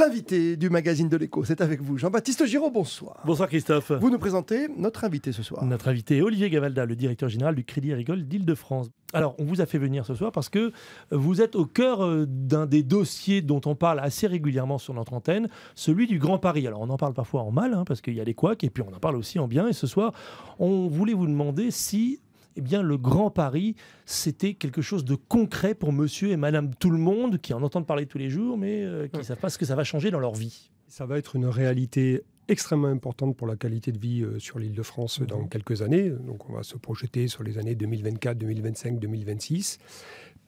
L'invité du magazine de l'écho, c'est avec vous, Jean-Baptiste Giraud, bonsoir. Bonsoir Christophe. Vous nous présentez notre invité ce soir. Notre invité est Olivier Gavalda, le directeur général du Crédit Agricole d'Île-de-France. Alors, on vous a fait venir ce soir parce que vous êtes au cœur euh, d'un des dossiers dont on parle assez régulièrement sur notre antenne, celui du Grand Paris. Alors, on en parle parfois en mal, hein, parce qu'il y a les couacs, et puis on en parle aussi en bien. Et ce soir, on voulait vous demander si eh bien, le Grand Paris, c'était quelque chose de concret pour monsieur et madame tout le monde qui en entendent parler tous les jours, mais euh, qui ne savent pas ce que ça va changer dans leur vie. Ça va être une réalité extrêmement importante pour la qualité de vie euh, sur l'île de France euh, dans quelques années. Donc on va se projeter sur les années 2024, 2025, 2026.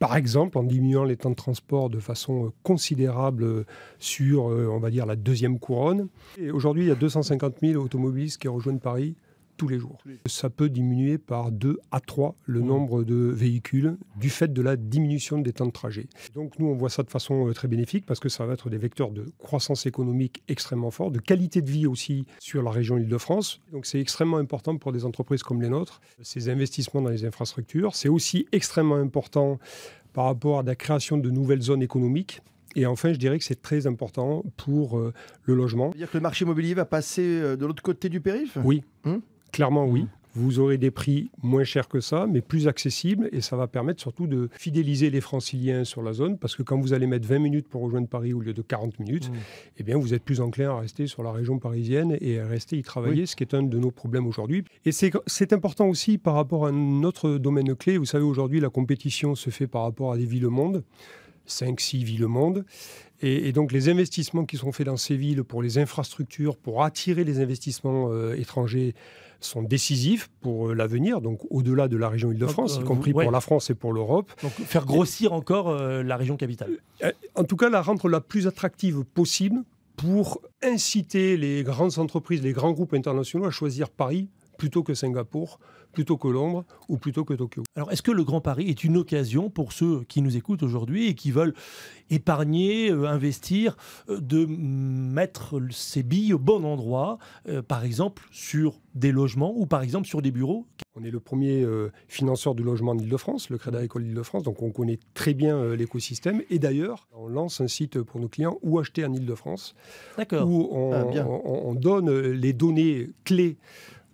Par exemple, en diminuant les temps de transport de façon considérable sur, on va dire, la deuxième couronne. Aujourd'hui, il y a 250 000 automobilistes qui rejoignent Paris les jours. Ça peut diminuer par 2 à 3 le mmh. nombre de véhicules du fait de la diminution des temps de trajet. Donc nous, on voit ça de façon euh, très bénéfique parce que ça va être des vecteurs de croissance économique extrêmement fort de qualité de vie aussi sur la région Île-de-France. Donc c'est extrêmement important pour des entreprises comme les nôtres, ces investissements dans les infrastructures. C'est aussi extrêmement important par rapport à la création de nouvelles zones économiques. Et enfin, je dirais que c'est très important pour euh, le logement. cest dire que le marché immobilier va passer euh, de l'autre côté du périph' Oui. Hein Clairement, oui. Mmh. Vous aurez des prix moins chers que ça, mais plus accessibles, et ça va permettre surtout de fidéliser les franciliens sur la zone, parce que quand vous allez mettre 20 minutes pour rejoindre Paris au lieu de 40 minutes, mmh. eh bien vous êtes plus enclin à rester sur la région parisienne et à rester y travailler, ce qui est un de nos problèmes aujourd'hui. Et c'est important aussi par rapport à un autre domaine clé. Vous savez, aujourd'hui, la compétition se fait par rapport à des villes-monde. Cinq, six villes au monde. Et, donc les investissements qui sont faits dans ces villes pour les infrastructures, pour attirer les investissements euh, étrangers, sont décisifs pour euh, l'avenir, donc au-delà de la région Île-de-France, y euh, compris pour la France et pour l'Europe. Donc faire grossir encore la région capitale. en tout cas, la rendre la plus attractive possible pour inciter les grandes entreprises, les grands groupes internationaux à choisir Paris plutôt que Singapour, plutôt que Londres ou plutôt que Tokyo. Alors, est-ce que le Grand Paris est une occasion pour ceux qui nous écoutent aujourd'hui et qui veulent épargner, euh, investir, euh, de mettre ses billes au bon endroit, euh, par exemple sur des logements ou par exemple sur des bureaux On est le premier financeur du logement en Ile-de-France, le Crédit Agricole Ile-de-France, donc on connaît très bien l'écosystème. Et d'ailleurs, on lance un site pour nos clients où acheter en île de france où on ah, donne les données clés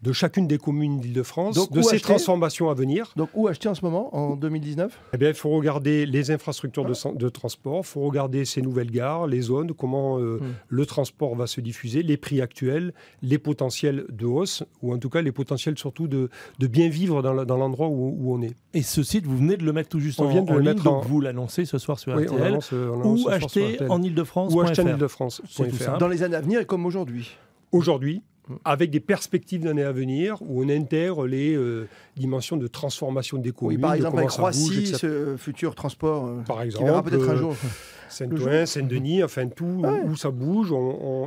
de chacune des communes d'Île-de-France, de ces transformations à venir. Donc où acheter en ce moment, en 2019 eh bien, il faut regarder les infrastructures de, transport, il faut regarder ces nouvelles gares, les zones, comment euh, hmm. le transport va se diffuser, les prix actuels, les potentiels de hausse, ou en tout cas les potentiels surtout de, bien vivre dans l'endroit où, on est. Et ce site, vous venez de le mettre tout juste en, vient mettre donc vous l'annoncez ce soir sur RTL, euh, ou acheter en Ile-de-France. Ou acheter en Ile-de-France. Dans les années à venir et comme aujourd'hui. Aujourd'hui, avec des perspectives d'années à venir où on intègre les euh, dimensions de transformation des communes. Oui, par exemple, la avec ce futur transport euh, par exemple, peut-être un euh, jour. Saint-Ouen, Saint-Denis, enfin tout où ça bouge,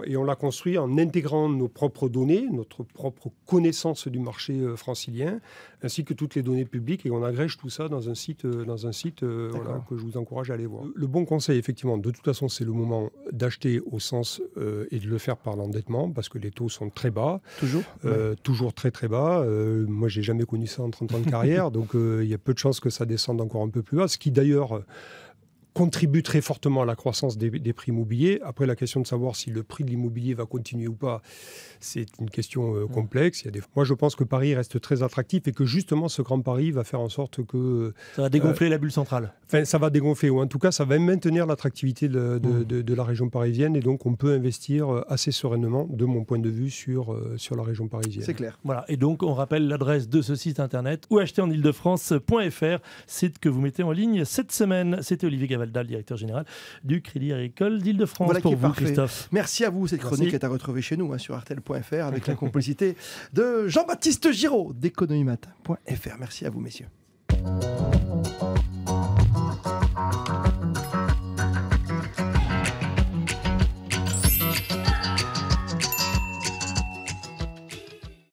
et on l'a construit en intégrant nos propres données, notre propre connaissance du marché euh, francilien, ainsi que toutes les données publiques, et on agrège tout ça dans un site, euh, dans un site euh, que je vous encourage à aller voir. Le, bon conseil, effectivement, de toute façon, c'est le moment d'acheter au sens et de le faire par l'endettement, parce que les taux sont très bas. Toujours Toujours très très bas. moi, j'ai jamais connu ça en 30 ans de carrière, donc il y a peu de chances que ça descende encore un peu plus bas, ce qui d'ailleurs contribue très fortement à la croissance des, prix immobiliers. Après, la question de savoir si le prix de l'immobilier va continuer ou pas, c'est une question euh, mmh. complexe. Moi, je pense que Paris reste très attractif et que justement, ce Grand Paris va faire en sorte que... Euh, ça va dégonfler la bulle centrale. Enfin, ça va dégonfler, ou en tout cas, ça va maintenir l'attractivité de, mmh. la région parisienne. Et donc, on peut investir euh, assez sereinement, de mon point de vue, sur, la région parisienne. C'est clair. Voilà. Et donc, on rappelle l'adresse de ce site internet ou acheter en ile-de-france.fr, site que vous mettez en ligne cette semaine. C'était Olivier Gavard. Valdal, directeur général du Crédit Agricole d'Île-de-France. Voilà pour vous, Christophe. Merci à vous. Cette chronique est à retrouver chez nous hein, sur artel.fr avec la complicité de Jean-Baptiste Giraud d'économimat.fr. Merci à vous, messieurs.